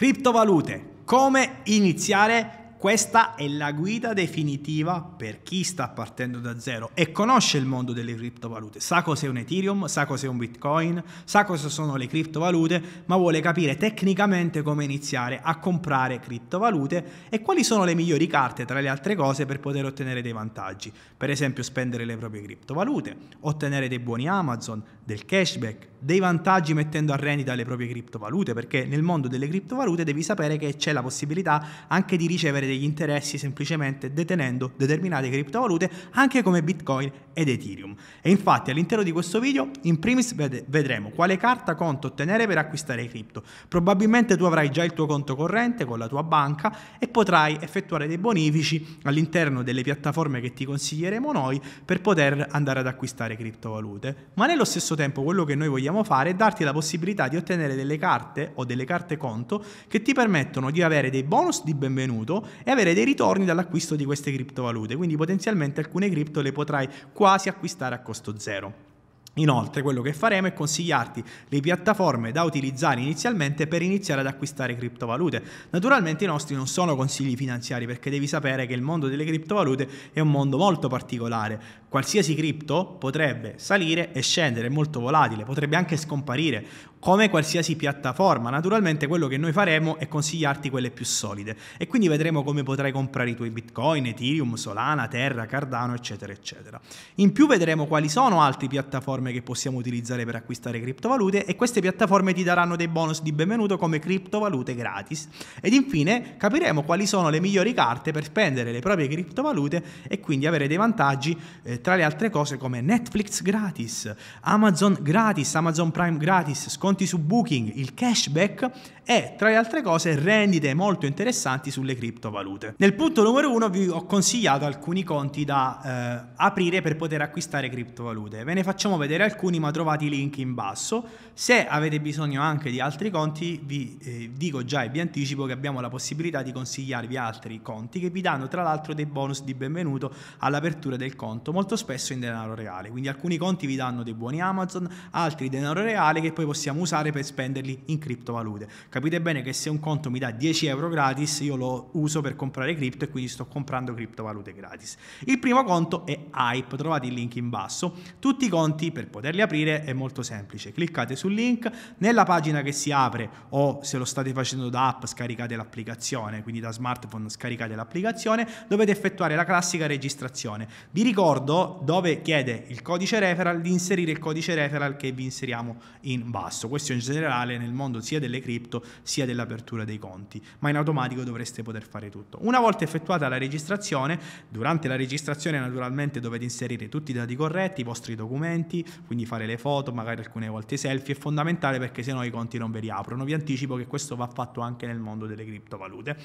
Criptovalute, come iniziare? Questa è la guida definitiva per chi sta partendo da zero e conosce il mondo delle criptovalute. Sa cos'è un Ethereum, sa cos'è un Bitcoin, sa cosa sono le criptovalute, ma vuole capire tecnicamente come iniziare a comprare criptovalute e quali sono le migliori carte tra le altre cose per poter ottenere dei vantaggi. Per esempio spendere le proprie criptovalute, ottenere dei buoni Amazon, del cashback, dei vantaggi mettendo a rendita le proprie criptovalute, perché nel mondo delle criptovalute devi sapere che c'è la possibilità anche di ricevere degli interessi semplicemente detenendo determinate criptovalute, anche come Bitcoin ed Ethereum. E infatti all'interno di questo video, in primis ved- vedremo quale carta conto ottenere per acquistare cripto. Probabilmente tu avrai già il tuo conto corrente con la tua banca e potrai effettuare dei bonifici all'interno delle piattaforme che ti consiglieremo noi per poter andare ad acquistare criptovalute. Ma nello stesso tempo quello che noi vogliamo vogliamo fare è darti la possibilità di ottenere delle carte o delle carte conto che ti permettono di avere dei bonus di benvenuto e avere dei ritorni dall'acquisto di queste criptovalute, quindi potenzialmente alcune cripto le potrai quasi acquistare a costo zero. Inoltre quello che faremo è consigliarti le piattaforme da utilizzare inizialmente per iniziare ad acquistare criptovalute. Naturalmente i nostri non sono consigli finanziari perché devi sapere che il mondo delle criptovalute è un mondo molto particolare qualsiasi cripto potrebbe salire e scendere, è molto volatile, potrebbe anche scomparire, come qualsiasi piattaforma. Naturalmente quello che noi faremo è consigliarti quelle più solide e quindi vedremo come potrai comprare i tuoi Bitcoin, Ethereum, Solana, Terra, Cardano, eccetera, eccetera. In più vedremo quali sono altre piattaforme che possiamo utilizzare per acquistare criptovalute e queste piattaforme ti daranno dei bonus di benvenuto come criptovalute gratis. Ed infine capiremo quali sono le migliori carte per spendere le proprie criptovalute e quindi avere dei vantaggi eh, tra le altre cose come Netflix gratis, Amazon gratis, Amazon Prime gratis, sconti su Booking, il cashback e tra le altre cose rendite molto interessanti sulle criptovalute. Nel punto numero uno vi ho consigliato alcuni conti da eh, aprire per poter acquistare criptovalute. Ve ne facciamo vedere alcuni ma trovate i link in basso. Se avete bisogno anche di altri conti vi eh, dico già e vi anticipo che abbiamo la possibilità di consigliarvi altri conti che vi danno tra l'altro dei bonus di benvenuto all'apertura del conto. Molto molto spesso in denaro reale. Quindi alcuni conti vi danno dei buoni Amazon, altri denaro reale che poi possiamo usare per spenderli in criptovalute. Capite bene che se un conto mi dà 10 euro gratis, io lo uso per comprare cripto e quindi sto comprando criptovalute gratis. Il primo conto è Hype, trovate il link in basso. Tutti i conti per poterli aprire è molto semplice. Cliccate sul link, nella pagina che si apre o se lo state facendo da app scaricate l'applicazione, quindi da smartphone scaricate l'applicazione, dovete effettuare la classica registrazione. Vi ricordo dove chiede il codice referral di inserire il codice referral che vi inseriamo in basso. Questo in generale nel mondo sia delle cripto sia dell'apertura dei conti, ma in automatico dovreste poter fare tutto. Una volta effettuata la registrazione, durante la registrazione naturalmente dovete inserire tutti i dati corretti, i vostri documenti, quindi fare le foto, magari alcune volte selfie, è fondamentale perché se no i conti non ve li aprono. Vi anticipo che questo va fatto anche nel mondo delle criptovalute,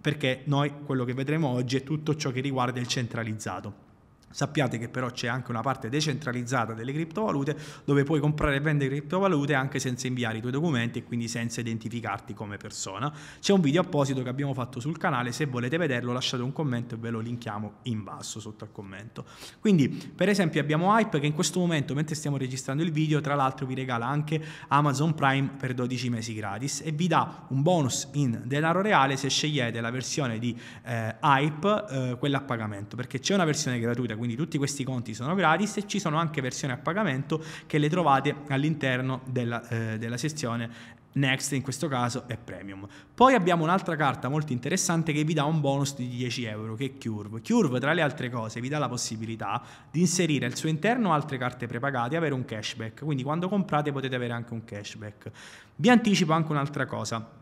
perché noi quello che vedremo oggi è tutto ciò che riguarda il centralizzato. Sappiate che però c'è anche una parte decentralizzata delle criptovalute dove puoi comprare e vendere criptovalute anche senza inviare i tuoi documenti e quindi senza identificarti come persona. C'è un video apposito che abbiamo fatto sul canale, se volete vederlo lasciate un commento e ve lo linkiamo in basso sotto al commento. Quindi per esempio abbiamo Hype che in questo momento mentre stiamo registrando il video tra l'altro vi regala anche Amazon Prime per 12 mesi gratis e vi dà un bonus in denaro reale se scegliete la versione di eh, Hype, eh, quella a pagamento, perché c'è una versione gratuita quindi tutti questi conti sono gratis e ci sono anche versioni a pagamento che le trovate all'interno della, eh, della sezione Next in questo caso è Premium. Poi abbiamo un'altra carta molto interessante che vi dà un bonus di 10 euro che è Curve. Curve tra le altre cose vi dà la possibilità di inserire al suo interno altre carte prepagate e avere un cashback, quindi quando comprate potete avere anche un cashback. Vi anticipo anche un'altra cosa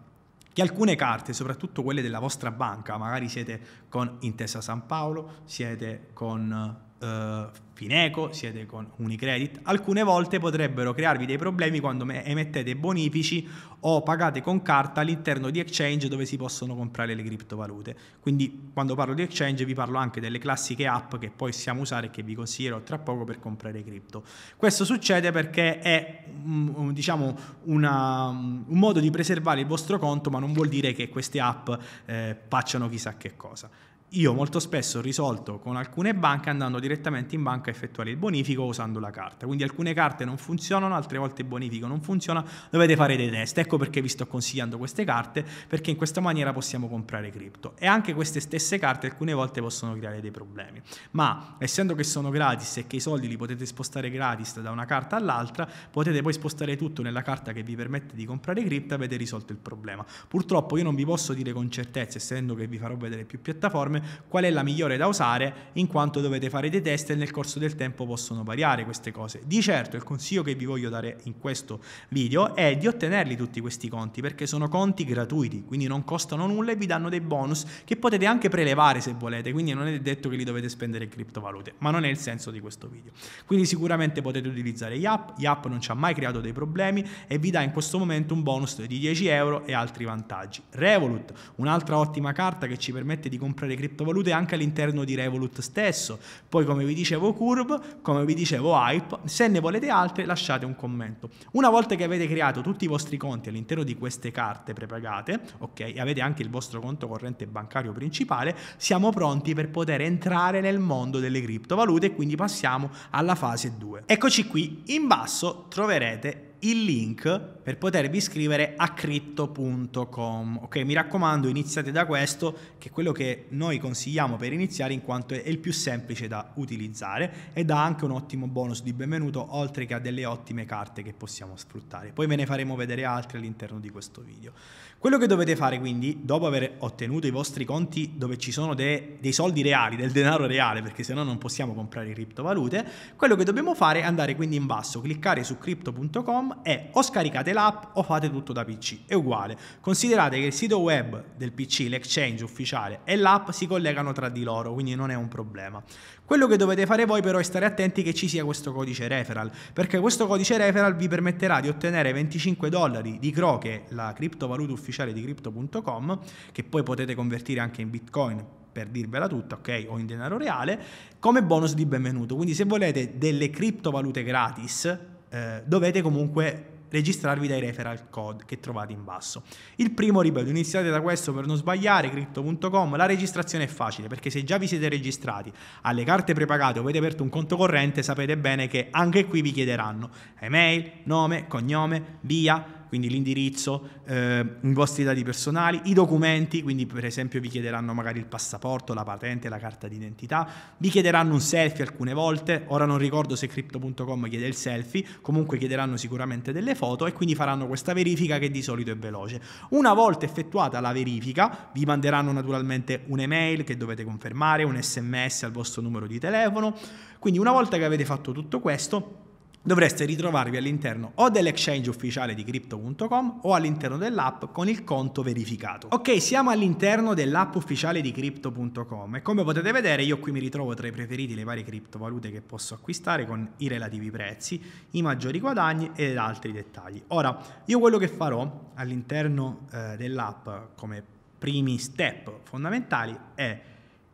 che alcune carte, soprattutto quelle della vostra banca, magari siete con Intesa San Paolo, siete con eh, Uh, Fineco, siete con Unicredit, alcune volte potrebbero crearvi dei problemi quando emettete bonifici o pagate con carta all'interno di exchange dove si possono comprare le criptovalute. Quindi quando parlo di exchange vi parlo anche delle classiche app che possiamo usare e che vi consiglierò tra poco per comprare cripto. Questo succede perché è mm, diciamo, una, mm, un modo di preservare il vostro conto ma non vuol dire che queste app eh, facciano chissà che cosa io molto spesso ho risolto con alcune banche andando direttamente in banca a effettuare il bonifico usando la carta. Quindi alcune carte non funzionano, altre volte il bonifico non funziona, dovete fare dei test. Ecco perché vi sto consigliando queste carte, perché in questa maniera possiamo comprare cripto. E anche queste stesse carte alcune volte possono creare dei problemi. Ma essendo che sono gratis e che i soldi li potete spostare gratis da una carta all'altra, potete poi spostare tutto nella carta che vi permette di comprare cripto e avete risolto il problema. Purtroppo io non vi posso dire con certezza, essendo che vi farò vedere più piattaforme, qual è la migliore da usare in quanto dovete fare dei test e nel corso del tempo possono variare queste cose. Di certo il consiglio che vi voglio dare in questo video è di ottenerli tutti questi conti perché sono conti gratuiti, quindi non costano nulla e vi danno dei bonus che potete anche prelevare se volete, quindi non è detto che li dovete spendere in criptovalute, ma non è il senso di questo video. Quindi sicuramente potete utilizzare Yap, Yap non ci ha mai creato dei problemi e vi dà in questo momento un bonus di 10 euro e altri vantaggi. Revolut, un'altra ottima carta che ci permette di comprare criptovalute criptovalute anche all'interno di Revolut stesso. Poi come vi dicevo Curve, come vi dicevo Hype, se ne volete altre lasciate un commento. Una volta che avete creato tutti i vostri conti all'interno di queste carte prepagate, ok, e avete anche il vostro conto corrente bancario principale, siamo pronti per poter entrare nel mondo delle criptovalute e quindi passiamo alla fase 2. Eccoci qui, in basso troverete il link per potervi iscrivere a crypto.com. Ok, mi raccomando, iniziate da questo, che è quello che noi consigliamo per iniziare in quanto è il più semplice da utilizzare ed ha anche un ottimo bonus di benvenuto, oltre che a delle ottime carte che possiamo sfruttare. Poi ve ne faremo vedere altre all'interno di questo video. Quello che dovete fare quindi, dopo aver ottenuto i vostri conti dove ci sono de- dei soldi reali, del denaro reale, perché sennò non possiamo comprare criptovalute, quello che dobbiamo fare è andare quindi in basso, cliccare su crypto.com e o scaricate l'app o fate tutto da PC. È uguale. Considerate che il sito web del PC, l'exchange ufficiale e l'app si collegano tra di loro, quindi non è un problema. Quello che dovete fare voi però è stare attenti che ci sia questo codice referral, perché questo codice referral vi permetterà di ottenere 25 dollari di Croche, la criptovaluta ufficiale di crypto.com, che poi potete convertire anche in Bitcoin per dirvela tutta, ok, o in denaro reale, come bonus di benvenuto. Quindi se volete delle criptovalute gratis, eh, dovete comunque registrarvi dai referral code che trovate in basso. Il primo, ripeto, iniziate da questo per non sbagliare, crypto.com, la registrazione è facile perché se già vi siete registrati alle carte prepagate o avete aperto un conto corrente sapete bene che anche qui vi chiederanno email, nome, cognome, via, quindi l'indirizzo, eh, i vostri dati personali, i documenti, quindi per esempio vi chiederanno magari il passaporto, la patente, la carta d'identità, vi chiederanno un selfie alcune volte, ora non ricordo se crypto.com chiede il selfie, comunque chiederanno sicuramente delle foto e quindi faranno questa verifica che di solito è veloce. Una volta effettuata la verifica vi manderanno naturalmente un'email che dovete confermare, un sms al vostro numero di telefono, quindi una volta che avete fatto tutto questo, dovreste ritrovarvi all'interno o dell'exchange ufficiale di crypto.com o all'interno dell'app con il conto verificato. Ok, siamo all'interno dell'app ufficiale di crypto.com e come potete vedere io qui mi ritrovo tra i preferiti le varie criptovalute che posso acquistare con i relativi prezzi, i maggiori guadagni ed altri dettagli. Ora, io quello che farò all'interno eh, dell'app come primi step fondamentali è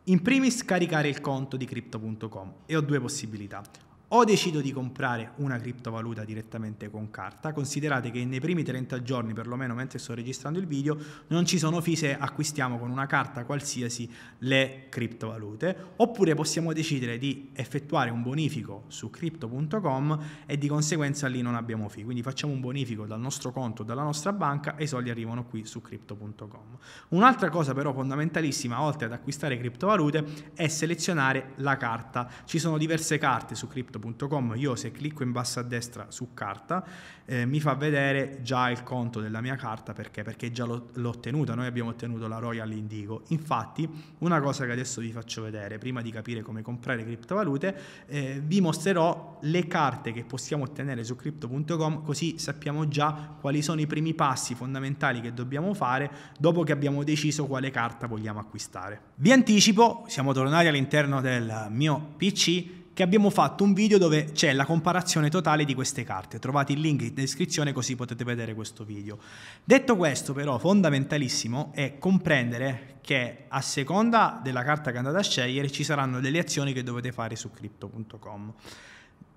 in primis scaricare il conto di crypto.com e ho due possibilità o decido di comprare una criptovaluta direttamente con carta, considerate che nei primi 30 giorni, perlomeno mentre sto registrando il video, non ci sono fee se acquistiamo con una carta qualsiasi le criptovalute, oppure possiamo decidere di effettuare un bonifico su crypto.com e di conseguenza lì non abbiamo fee, quindi facciamo un bonifico dal nostro conto, dalla nostra banca e i soldi arrivano qui su crypto.com. Un'altra cosa però fondamentalissima, oltre ad acquistare criptovalute, è selezionare la carta. Ci sono diverse carte su crypto crypto.com, io se clicco in basso a destra su carta eh, mi fa vedere già il conto della mia carta perché, perché già l'ho, l'ho ottenuta, noi abbiamo ottenuto la Royal Indigo. Infatti una cosa che adesso vi faccio vedere, prima di capire come comprare criptovalute, eh, vi mostrerò le carte che possiamo ottenere su crypto.com così sappiamo già quali sono i primi passi fondamentali che dobbiamo fare dopo che abbiamo deciso quale carta vogliamo acquistare. Vi anticipo, siamo tornati all'interno del mio PC che abbiamo fatto un video dove c'è la comparazione totale di queste carte. Trovate il link in descrizione così potete vedere questo video. Detto questo però, fondamentalissimo è comprendere che a seconda della carta che andate a scegliere ci saranno delle azioni che dovete fare su crypto.com.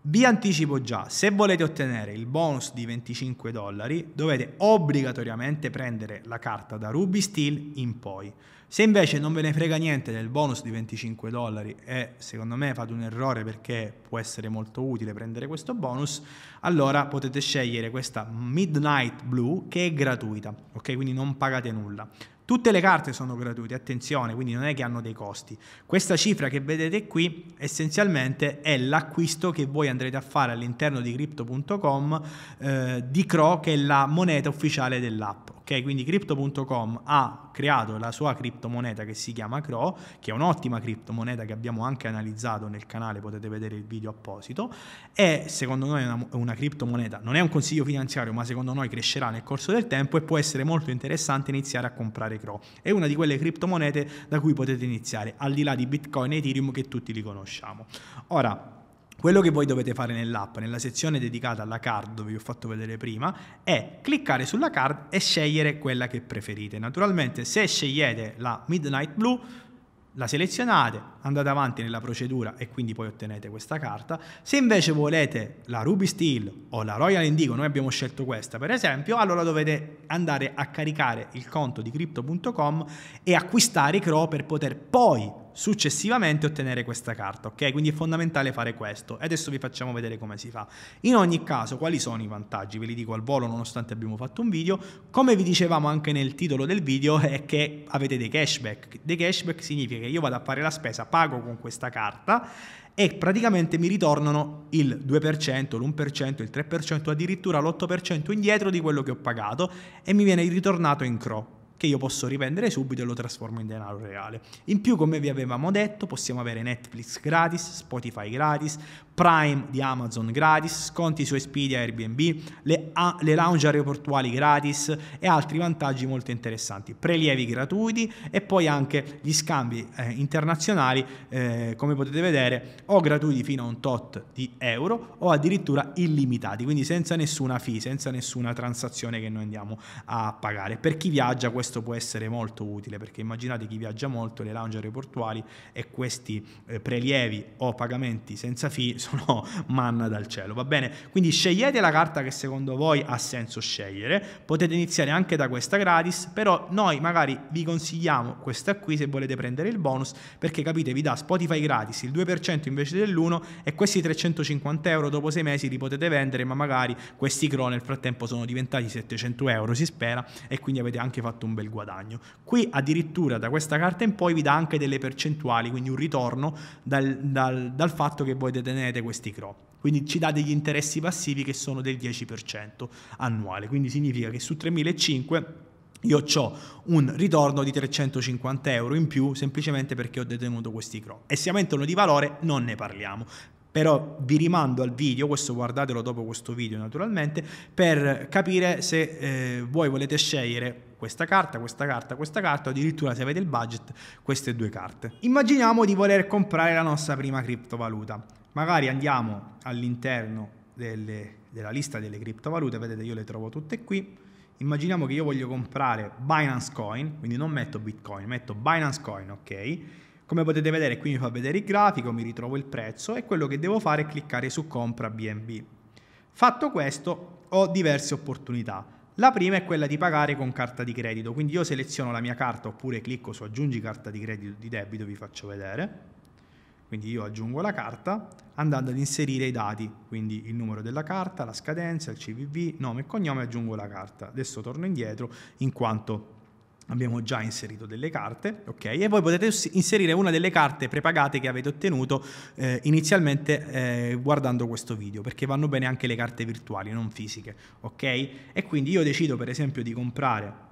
Vi anticipo già, se volete ottenere il bonus di 25 dollari dovete obbligatoriamente prendere la carta da Ruby Steel in poi. Se invece non ve ne frega niente del bonus di 25 dollari e secondo me fate un errore perché può essere molto utile prendere questo bonus, allora potete scegliere questa Midnight Blue che è gratuita, ok? Quindi non pagate nulla. Tutte le carte sono gratuite, attenzione, quindi non è che hanno dei costi. Questa cifra che vedete qui essenzialmente è l'acquisto che voi andrete a fare all'interno di crypto.com eh, di Cro che è la moneta ufficiale dell'app, Ok, quindi Crypto.com ha creato la sua criptomoneta che si chiama Crow, che è un'ottima criptomoneta che abbiamo anche analizzato nel canale, potete vedere il video apposito. E secondo noi è una, una criptomoneta, non è un consiglio finanziario, ma secondo noi crescerà nel corso del tempo e può essere molto interessante iniziare a comprare Crow. È una di quelle criptomonete da cui potete iniziare, al di là di Bitcoin e Ethereum che tutti li conosciamo. Ora, quello che voi dovete fare nell'app, nella sezione dedicata alla card dove vi ho fatto vedere prima, è cliccare sulla card e scegliere quella che preferite. Naturalmente se scegliete la Midnight Blue, la selezionate, andate avanti nella procedura e quindi poi ottenete questa carta. Se invece volete la Ruby Steel o la Royal Indigo, noi abbiamo scelto questa per esempio, allora dovete andare a caricare il conto di crypto.com e acquistare i CRO per poter poi successivamente ottenere questa carta, ok? Quindi è fondamentale fare questo e adesso vi facciamo vedere come si fa. In ogni caso, quali sono i vantaggi? Ve li dico al volo nonostante abbiamo fatto un video. Come vi dicevamo anche nel titolo del video è che avete dei cashback. Dei cashback significa che io vado a fare la spesa, pago con questa carta e praticamente mi ritornano il 2%, l'1%, il 3%, addirittura l'8% indietro di quello che ho pagato e mi viene ritornato in crop che io posso riprendere subito e lo trasformo in denaro reale. In più, come vi avevamo detto, possiamo avere Netflix gratis, Spotify gratis, Prime di Amazon gratis, sconti su Expedia e Airbnb, le, le lounge aeroportuali gratis e altri vantaggi molto interessanti, prelievi gratuiti e poi anche gli scambi eh, internazionali, eh, come potete vedere, o gratuiti fino a un tot di euro o addirittura illimitati, quindi senza nessuna fee, senza nessuna transazione che noi andiamo a pagare. Per chi viaggia questo questo può essere molto utile perché immaginate chi viaggia molto, le lounge aeroportuali e questi eh, prelievi o pagamenti senza fee sono manna dal cielo, va bene? Quindi scegliete la carta che secondo voi ha senso scegliere, potete iniziare anche da questa gratis, però noi magari vi consigliamo questa qui se volete prendere il bonus perché capite vi dà Spotify gratis il 2% invece dell'1 e questi 350 euro dopo 6 mesi li potete vendere ma magari questi cro nel frattempo sono diventati 700 euro si spera e quindi avete anche fatto un bel guadagno. Qui addirittura da questa carta in poi vi dà anche delle percentuali, quindi un ritorno dal, dal, dal fatto che voi detenete questi CRO. Quindi ci dà degli interessi passivi che sono del 10% annuale, quindi significa che su 3.500 io ho un ritorno di 350 euro in più semplicemente perché ho detenuto questi CRO. E se aumentano di valore non ne parliamo. Però vi rimando al video, questo guardatelo dopo questo video naturalmente, per capire se eh, voi volete scegliere questa carta, questa carta, questa carta, o addirittura se avete il budget, queste due carte. Immaginiamo di voler comprare la nostra prima criptovaluta. Magari andiamo all'interno delle, della lista delle criptovalute, vedete io le trovo tutte qui. Immaginiamo che io voglio comprare Binance Coin, quindi non metto Bitcoin, metto Binance Coin, ok? Come potete vedere qui mi fa vedere il grafico, mi ritrovo il prezzo e quello che devo fare è cliccare su compra BNB. Fatto questo ho diverse opportunità. La prima è quella di pagare con carta di credito, quindi io seleziono la mia carta oppure clicco su aggiungi carta di credito di debito, vi faccio vedere. Quindi io aggiungo la carta andando ad inserire i dati, quindi il numero della carta, la scadenza, il CVV, nome e cognome, aggiungo la carta. Adesso torno indietro in quanto abbiamo già inserito delle carte, ok? E voi potete inserire una delle carte prepagate che avete ottenuto eh, inizialmente eh, guardando questo video, perché vanno bene anche le carte virtuali, non fisiche, ok? E quindi io decido per esempio di comprare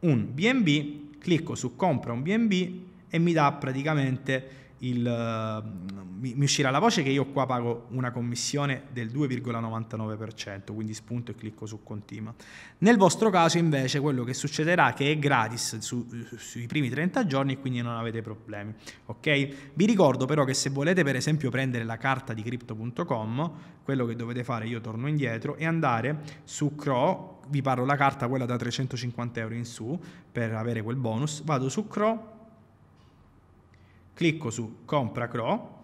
un BNB, clicco su compra un BNB e mi dà praticamente il, ehm, mi, mi, uscirà la voce che io qua pago una commissione del 2,99%, quindi spunto e clicco su continua. Nel vostro caso invece quello che succederà è che è gratis su, sui primi 30 giorni e quindi non avete problemi. Okay? Vi ricordo però che se volete per esempio prendere la carta di crypto.com, quello che dovete fare, io torno indietro, e andare su Cro, vi parlo la carta quella da 350 euro in su per avere quel bonus, vado su Cro Clicco su compra CRO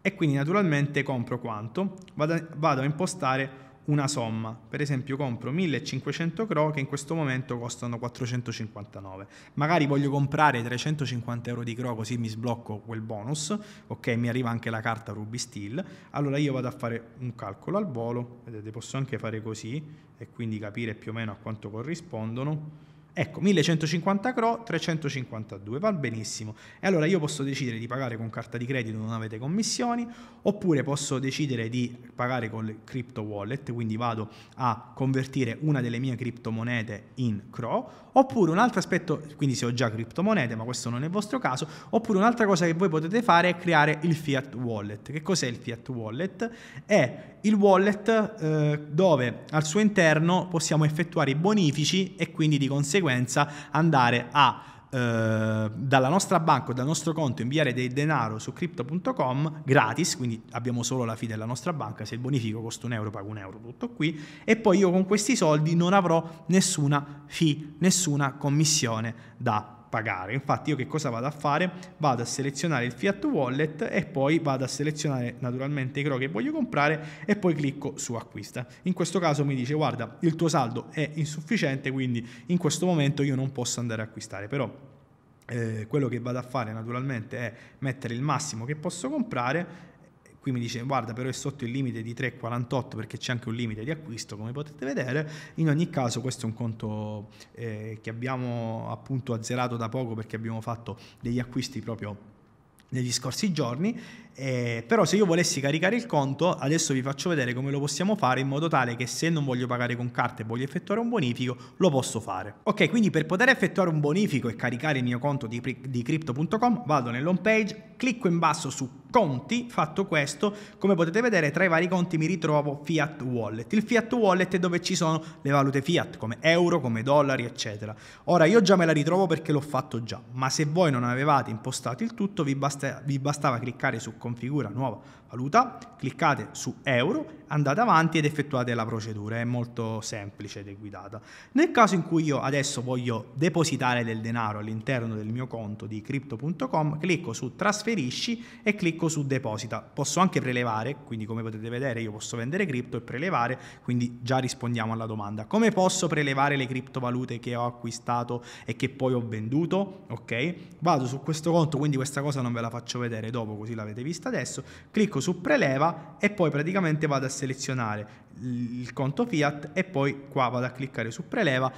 e quindi naturalmente compro quanto? Vado, vado a impostare una somma, per esempio compro 1500 CRO che in questo momento costano 459, magari voglio comprare 350 euro di CRO così mi sblocco quel bonus, ok mi arriva anche la carta Ruby Steel, allora io vado a fare un calcolo al volo, vedete posso anche fare così e quindi capire più o meno a quanto corrispondono, Ecco, 1150 CRO, 352, va benissimo. E allora io posso decidere di pagare con carta di credito, non avete commissioni, oppure posso decidere di pagare con crypto wallet, quindi vado a convertire una delle mie criptomonete in CRO, oppure un altro aspetto, quindi se ho già criptomonete, ma questo non è il vostro caso, oppure un'altra cosa che voi potete fare è creare il fiat wallet. Che cos'è il fiat wallet? È il wallet eh, dove al suo interno possiamo effettuare i bonifici e quindi di conseguenza conseguenza andare a eh, dalla nostra banca o dal nostro conto inviare del denaro su crypto.com gratis, quindi abbiamo solo la fida della nostra banca, se il bonifico costa un euro pago un euro, tutto qui, e poi io con questi soldi non avrò nessuna fee, nessuna commissione da pagare pagare. Infatti io che cosa vado a fare? Vado a selezionare il Fiat Wallet e poi vado a selezionare naturalmente i CRO che voglio comprare e poi clicco su acquista. In questo caso mi dice guarda il tuo saldo è insufficiente quindi in questo momento io non posso andare a acquistare però eh, quello che vado a fare naturalmente è mettere il massimo che posso comprare qui mi dice guarda però è sotto il limite di 3,48 perché c'è anche un limite di acquisto come potete vedere in ogni caso questo è un conto eh, che abbiamo appunto azzerato da poco perché abbiamo fatto degli acquisti proprio negli scorsi giorni eh, però se io volessi caricare il conto, adesso vi faccio vedere come lo possiamo fare in modo tale che se non voglio pagare con carta e voglio effettuare un bonifico, lo posso fare. Ok, quindi per poter effettuare un bonifico e caricare il mio conto di, di crypto.com, vado nell'home page, clicco in basso su conti, fatto questo, come potete vedere tra i vari conti mi ritrovo Fiat Wallet. Il Fiat Wallet è dove ci sono le valute Fiat, come euro, come dollari, eccetera. Ora io già me la ritrovo perché l'ho fatto già, ma se voi non avevate impostato il tutto, vi, basta, vi bastava cliccare su conti configura nuova valuta, cliccate su euro, andate avanti ed effettuate la procedura, è molto semplice ed è guidata. Nel caso in cui io adesso voglio depositare del denaro all'interno del mio conto di crypto.com, clicco su trasferisci e clicco su deposita. Posso anche prelevare, quindi come potete vedere io posso vendere cripto e prelevare, quindi già rispondiamo alla domanda. Come posso prelevare le criptovalute che ho acquistato e che poi ho venduto? Ok? Vado su questo conto, quindi questa cosa non ve la faccio vedere dopo, così l'avete vista adesso, clicco clicco su preleva e poi praticamente vado a selezionare il conto fiat e poi qua vado a cliccare su preleva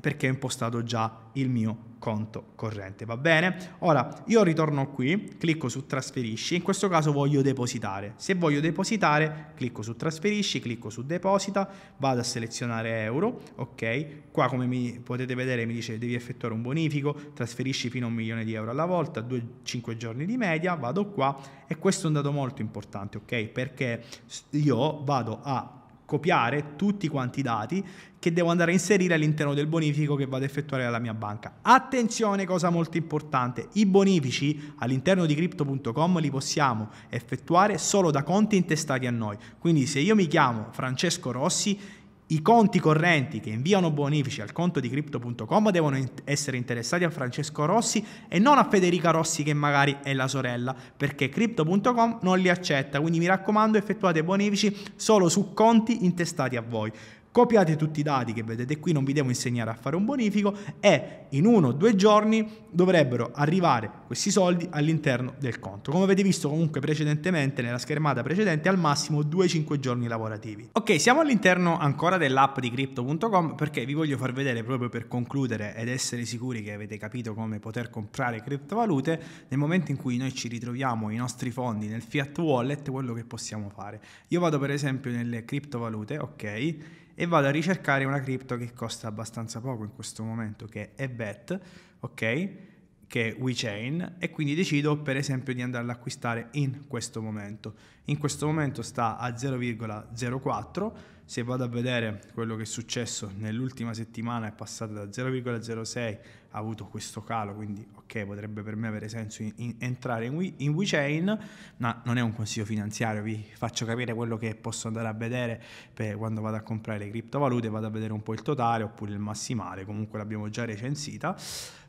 perché ho impostato già il mio conto corrente, va bene? Ora io ritorno qui, clicco su trasferisci, in questo caso voglio depositare. Se voglio depositare, clicco su trasferisci, clicco su deposita, vado a selezionare euro, ok? Qua come mi potete vedere mi dice devi effettuare un bonifico, trasferisci fino a un milione di euro alla volta, 2-5 giorni di media, vado qua e questo è un dato molto importante, ok? Perché io vado a copiare tutti quanti i dati che devo andare a inserire all'interno del bonifico che vado a effettuare dalla mia banca. Attenzione, cosa molto importante, i bonifici all'interno di crypto.com li possiamo effettuare solo da conti intestati a noi. Quindi se io mi chiamo Francesco Rossi, i conti correnti che inviano bonifici al conto di crypto.com devono in- essere interessati a Francesco Rossi e non a Federica Rossi che magari è la sorella, perché crypto.com non li accetta, quindi mi raccomando effettuate bonifici solo su conti intestati a voi copiate tutti i dati che vedete qui, non vi devo insegnare a fare un bonifico e in uno o due giorni dovrebbero arrivare questi soldi all'interno del conto. Come avete visto comunque precedentemente nella schermata precedente al massimo 2-5 giorni lavorativi. Ok, siamo all'interno ancora dell'app di crypto.com perché vi voglio far vedere proprio per concludere ed essere sicuri che avete capito come poter comprare criptovalute nel momento in cui noi ci ritroviamo i nostri fondi nel fiat wallet quello che possiamo fare. Io vado per esempio nelle criptovalute, ok? e vado a ricercare una cripto che costa abbastanza poco in questo momento, che è BET, ok? che è WeChain e quindi decido per esempio di andarla ad acquistare in questo momento. In questo momento sta a 0,04 se vado a vedere quello che è successo nell'ultima settimana è passata da 0,06 ha avuto questo calo quindi ok potrebbe per me avere senso in, in, entrare in, in WeChain ma non è un consiglio finanziario vi faccio capire quello che posso andare a vedere quando vado a comprare le criptovalute vado a vedere un po' il totale oppure il massimale comunque l'abbiamo già recensita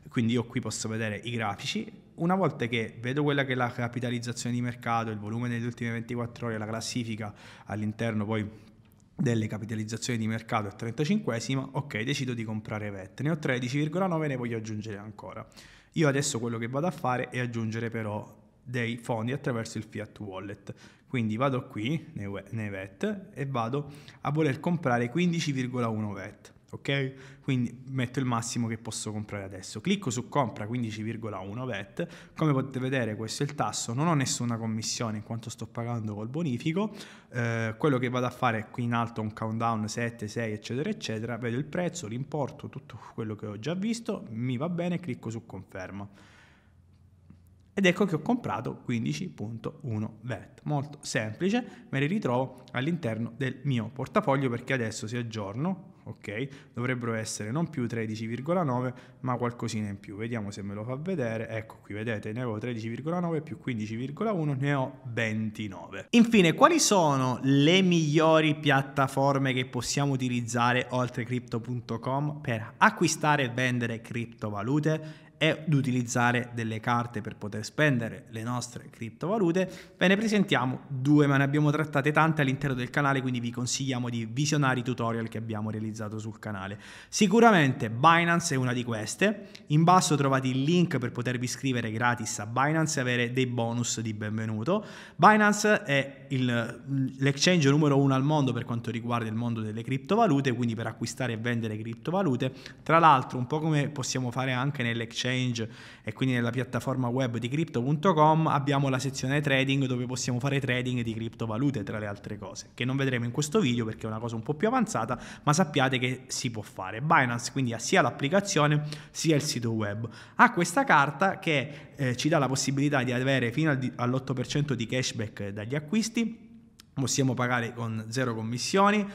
quindi io qui posso vedere i grafici una volta che vedo quella che è la capitalizzazione di mercato il volume delle ultime 24 ore la classifica all'interno poi delle capitalizzazioni di mercato è 35, ok, decido di comprare VET, ne ho 13,9 ne voglio aggiungere ancora. Io adesso quello che vado a fare è aggiungere però dei fondi attraverso il fiat wallet. Quindi vado qui nei VET e vado a voler comprare 15,1 VET ok? Quindi metto il massimo che posso comprare adesso. Clicco su compra 15,1 VET, come potete vedere questo è il tasso, non ho nessuna commissione in quanto sto pagando col bonifico, eh, quello che vado a fare è qui in alto un countdown 7, 6 eccetera eccetera, vedo il prezzo, l'importo, tutto quello che ho già visto, mi va bene, clicco su conferma ed ecco che ho comprato 15.1 VET. Molto semplice, me li ritrovo all'interno del mio portafoglio perché adesso si aggiorno ok? Dovrebbero essere non più 13,9 ma qualcosina in più. Vediamo se me lo fa vedere. Ecco qui, vedete, ne avevo 13,9 più 15,1, ne ho 29. Infine, quali sono le migliori piattaforme che possiamo utilizzare oltre crypto.com per acquistare e vendere criptovalute? e di utilizzare delle carte per poter spendere le nostre criptovalute, ve ne presentiamo due, ma ne abbiamo trattate tante all'interno del canale, quindi vi consigliamo di visionare i tutorial che abbiamo realizzato sul canale. Sicuramente Binance è una di queste, in basso trovate il link per potervi iscrivere gratis a Binance e avere dei bonus di benvenuto. Binance è il, l'exchange numero uno al mondo per quanto riguarda il mondo delle criptovalute, quindi per acquistare e vendere criptovalute, tra l'altro un po' come possiamo fare anche nell'exchange Exchange e quindi nella piattaforma web di crypto.com abbiamo la sezione trading dove possiamo fare trading di criptovalute tra le altre cose, che non vedremo in questo video perché è una cosa un po' più avanzata, ma sappiate che si può fare. Binance quindi ha sia l'applicazione sia il sito web. Ha questa carta che eh, ci dà la possibilità di avere fino all'8% di cashback dagli acquisti possiamo pagare con zero commissioni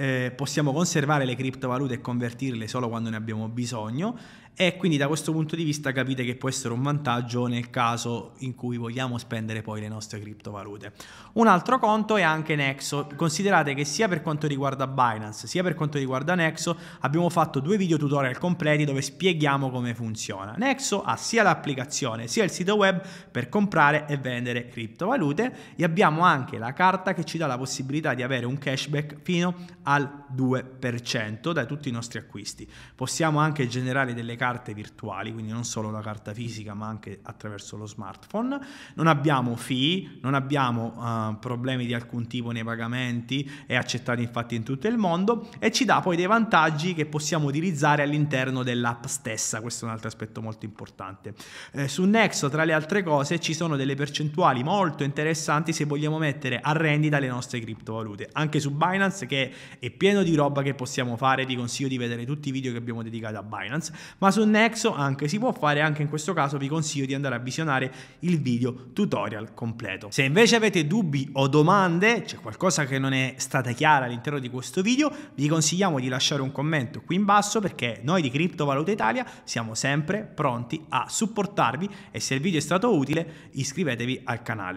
eh, possiamo conservare le criptovalute e convertirle solo quando ne abbiamo bisogno e quindi da questo punto di vista capite che può essere un vantaggio nel caso in cui vogliamo spendere poi le nostre criptovalute. Un altro conto è anche Nexo, considerate che sia per quanto riguarda Binance sia per quanto riguarda Nexo abbiamo fatto due video tutorial completi dove spieghiamo come funziona. Nexo ha sia l'applicazione sia il sito web per comprare e vendere criptovalute e abbiamo anche la carta che ci dà la possibilità di avere un cashback fino a al 2% da tutti i nostri acquisti. Possiamo anche generare delle carte virtuali, quindi non solo la carta fisica, ma anche attraverso lo smartphone. Non abbiamo fee, non abbiamo uh, problemi di alcun tipo nei pagamenti, è accettato infatti in tutto il mondo e ci dà poi dei vantaggi che possiamo utilizzare all'interno dell'app stessa. Questo è un altro aspetto molto importante. Eh, su Nexo, tra le altre cose, ci sono delle percentuali molto interessanti se vogliamo mettere a rendita le nostre criptovalute, anche su Binance che è pieno di roba che possiamo fare, vi consiglio di vedere tutti i video che abbiamo dedicato a Binance, ma su Nexo anche si può fare, anche in questo caso vi consiglio di andare a visionare il video tutorial completo. Se invece avete dubbi o domande, c'è qualcosa che non è stata chiara all'interno di questo video, vi consigliamo di lasciare un commento qui in basso perché noi di Criptovaluta Italia siamo sempre pronti a supportarvi e se il video è stato utile iscrivetevi al canale.